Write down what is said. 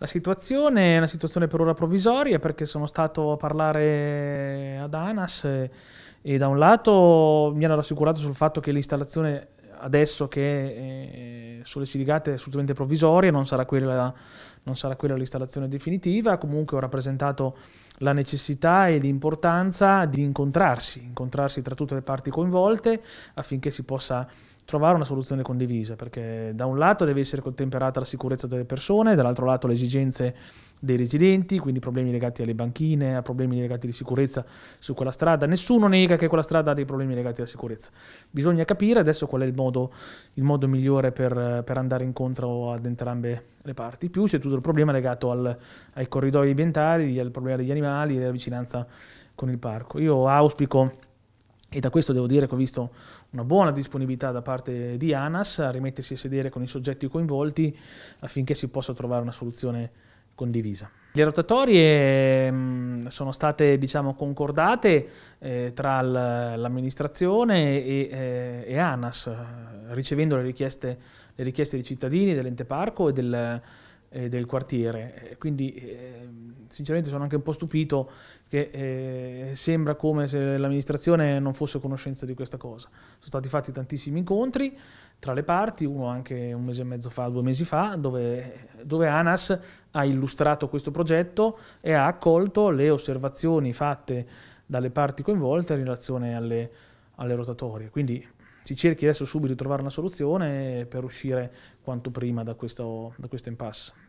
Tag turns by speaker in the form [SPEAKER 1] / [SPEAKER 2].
[SPEAKER 1] La situazione è una situazione per ora provvisoria perché sono stato a parlare ad ANAS e, e da un lato mi hanno rassicurato sul fatto che l'installazione adesso che è eh, sulle Ciligate è assolutamente provvisoria, non sarà quella, non sarà quella l'installazione definitiva, comunque ho rappresentato la necessità e l'importanza di incontrarsi, incontrarsi tra tutte le parti coinvolte affinché si possa trovare una soluzione condivisa, perché da un lato deve essere contemperata la sicurezza delle persone, dall'altro lato le esigenze dei residenti, quindi problemi legati alle banchine, a problemi legati alla sicurezza su quella strada. Nessuno nega che quella strada ha dei problemi legati alla sicurezza. Bisogna capire adesso qual è il modo, il modo migliore per, per, andare incontro ad entrambe le parti. Più c'è tutto il problema legato al, ai corridoi ambientali, al problema degli animali e alla vicinanza con il parco. Io auspico e da questo devo dire che ho visto una buona disponibilità da parte di ANAS a rimettersi a sedere con i soggetti coinvolti affinché si possa trovare una soluzione condivisa. Le rotatorie mm, sono state diciamo, concordate eh, tra l'amministrazione e, eh, e, ANAS, ricevendo le richieste, le richieste dei cittadini, dell'ente parco e del, eh, del quartiere. Quindi ehm, sinceramente sono anche un po' stupito che eh, sembra come se l'amministrazione non fosse a conoscenza di questa cosa. Sono stati fatti tantissimi incontri tra le parti, uno anche un mese e mezzo fa, due mesi fa, dove, dove ANAS ha illustrato questo progetto e ha accolto le osservazioni fatte dalle parti coinvolte in relazione alle, alle rotatorie. Quindi si cerchi adesso subito di trovare una soluzione per uscire quanto prima da questo, da questo impasse.